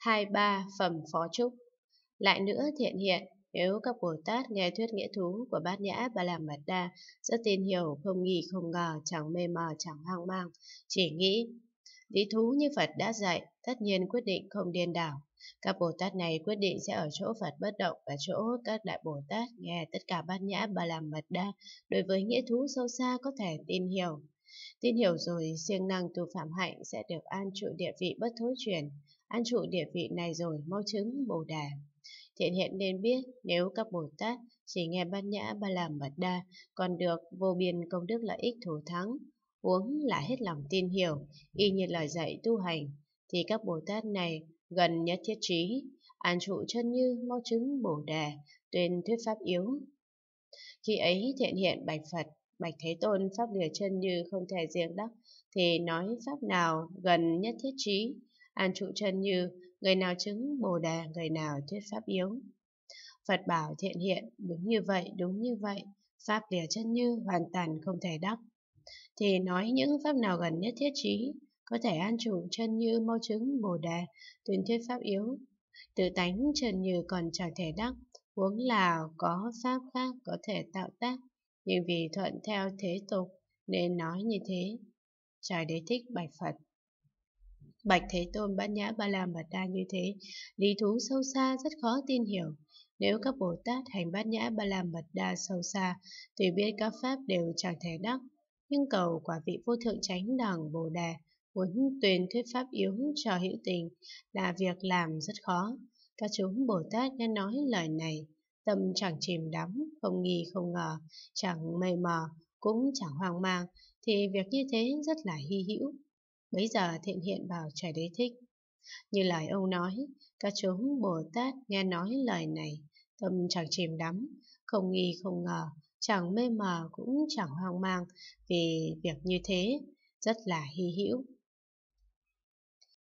hai ba phẩm phó trúc. Lại nữa thiện hiện, nếu các Bồ Tát nghe thuyết nghĩa thú của Bát Nhã Ba La Mật Đa, rất tin hiểu, không nghi không ngờ, chẳng mê mờ, chẳng hoang mang, chỉ nghĩ lý thú như Phật đã dạy, tất nhiên quyết định không điên đảo. Các Bồ Tát này quyết định sẽ ở chỗ Phật bất động và chỗ các đại Bồ Tát nghe tất cả Bát Nhã Ba La Mật Đa đối với nghĩa thú sâu xa có thể tin hiểu. Tin hiểu rồi, siêng năng tu phạm hạnh sẽ được an trụ địa vị bất thối chuyển, An trụ địa vị này rồi mau chứng Bồ Đà. Thiện hiện nên biết nếu các Bồ Tát chỉ nghe bát nhã ba làm mật đa còn được vô biên công đức lợi ích thù thắng, Uống là hết lòng tin hiểu, y như lời dạy tu hành, thì các Bồ Tát này gần nhất thiết trí, an trụ chân như mau chứng Bồ Đà, tuyên thuyết pháp yếu. Khi ấy thiện hiện bạch Phật, bạch Thế Tôn pháp lìa chân như không thể riêng đắc, thì nói pháp nào gần nhất thiết trí, an trụ chân như người nào chứng bồ đề người nào thuyết pháp yếu phật bảo thiện hiện đúng như vậy đúng như vậy pháp lìa chân như hoàn toàn không thể đắc thì nói những pháp nào gần nhất thiết trí có thể an trụ chân như mau chứng bồ đề tuyên thuyết pháp yếu tự tánh chân như còn chẳng thể đắc huống là có pháp khác có thể tạo tác nhưng vì thuận theo thế tục nên nói như thế trời đế thích bạch phật Bạch Thế Tôn bát nhã ba la mật đa như thế, lý thú sâu xa rất khó tin hiểu. Nếu các Bồ Tát hành bát nhã ba la mật đa sâu xa, tùy biết các pháp đều chẳng thể đắc, nhưng cầu quả vị vô thượng chánh đẳng Bồ Đề, muốn tuyên thuyết pháp yếu cho hữu tình là việc làm rất khó. Các chúng Bồ Tát nghe nói lời này, tâm chẳng chìm đắm, không nghi không ngờ, chẳng mây mờ, cũng chẳng hoang mang, thì việc như thế rất là hy hữu. Bấy giờ thiện hiện bảo trời đế thích. Như lời ông nói, các chúng Bồ Tát nghe nói lời này, tâm chẳng chìm đắm, không nghi không ngờ, chẳng mê mờ cũng chẳng hoang mang vì việc như thế rất là hy hữu.